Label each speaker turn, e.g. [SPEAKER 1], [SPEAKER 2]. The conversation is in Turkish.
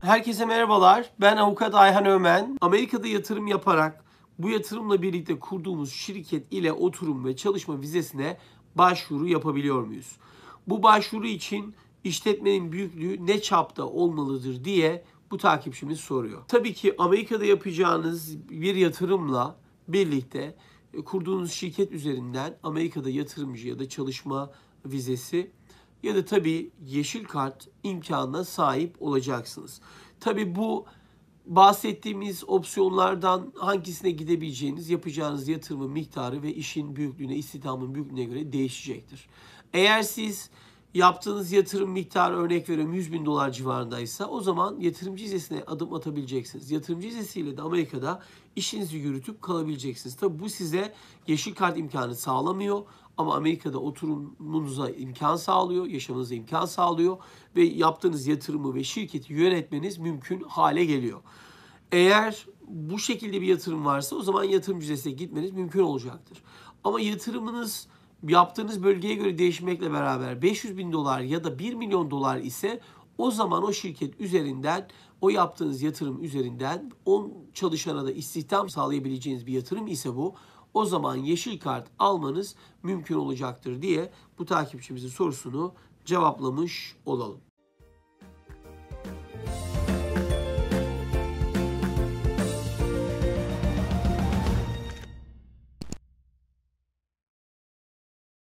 [SPEAKER 1] Herkese merhabalar. Ben avukat Ayhan Ömen. Amerika'da yatırım yaparak bu yatırımla birlikte kurduğumuz şirket ile oturum ve çalışma vizesine başvuru yapabiliyor muyuz? Bu başvuru için işletmenin büyüklüğü ne çapta olmalıdır diye bu takipçimiz soruyor. Tabii ki Amerika'da yapacağınız bir yatırımla birlikte e, kurduğunuz şirket üzerinden Amerika'da yatırımcı ya da çalışma vizesi ya da tabii yeşil kart imkanına sahip olacaksınız. Tabii bu bahsettiğimiz opsiyonlardan hangisine gidebileceğiniz yapacağınız yatırımın miktarı ve işin büyüklüğüne, istihdamın büyüklüğüne göre değişecektir. Eğer siz yaptığınız yatırım miktarı örnek veriyorum 100 bin dolar civarındaysa o zaman yatırımcı hissesine adım atabileceksiniz. Yatırımcı hissesiyle de Amerika'da işinizi yürütüp kalabileceksiniz. Tabi bu size yeşil kart imkanı sağlamıyor ama Amerika'da oturumunuza imkan sağlıyor, yaşamınıza imkan sağlıyor ve yaptığınız yatırımı ve şirketi yönetmeniz mümkün hale geliyor. Eğer bu şekilde bir yatırım varsa o zaman yatırım cüzesine gitmeniz mümkün olacaktır. Ama yatırımınız yaptığınız bölgeye göre değişmekle beraber 500 bin dolar ya da 1 milyon dolar ise o zaman o şirket üzerinden o yaptığınız yatırım üzerinden 10 çalışana da istihdam sağlayabileceğiniz bir yatırım ise bu o zaman yeşil kart almanız mümkün olacaktır diye bu takipçimizin sorusunu cevaplamış olalım.